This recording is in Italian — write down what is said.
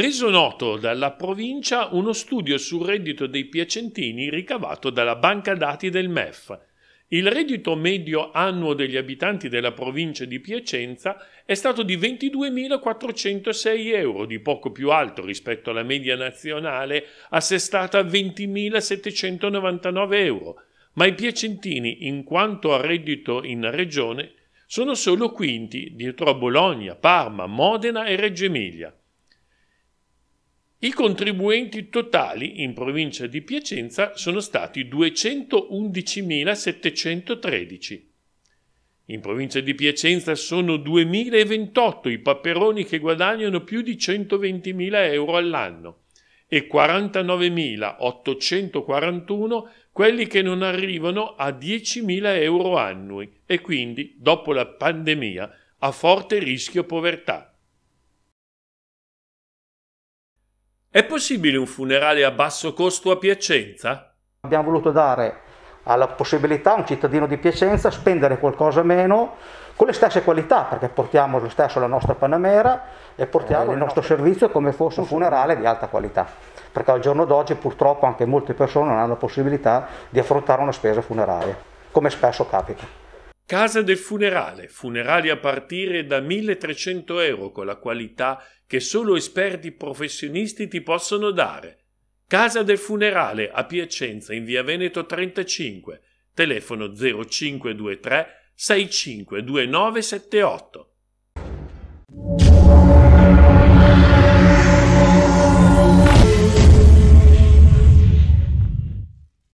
reso noto dalla provincia uno studio sul reddito dei piacentini ricavato dalla banca dati del MEF. Il reddito medio annuo degli abitanti della provincia di Piacenza è stato di 22.406 euro, di poco più alto rispetto alla media nazionale assestata a 20.799 euro, ma i piacentini, in quanto a reddito in regione, sono solo quinti dietro a Bologna, Parma, Modena e Reggio Emilia. I contribuenti totali in provincia di Piacenza sono stati 211.713. In provincia di Piacenza sono 2.028 i paperoni che guadagnano più di 120.000 euro all'anno e 49.841 quelli che non arrivano a 10.000 euro annui e quindi, dopo la pandemia, a forte rischio povertà. È possibile un funerale a basso costo a Piacenza? Abbiamo voluto dare alla possibilità a un cittadino di Piacenza spendere qualcosa meno con le stesse qualità, perché portiamo lo stesso la nostra panamera e portiamo eh, il nostro no. servizio come fosse un funerale di alta qualità, perché al giorno d'oggi purtroppo anche molte persone non hanno la possibilità di affrontare una spesa funeraria, come spesso capita. Casa del funerale, funerali a partire da 1300 euro con la qualità che solo esperti professionisti ti possono dare. Casa del funerale a Piacenza in via Veneto 35, telefono 0523 652978.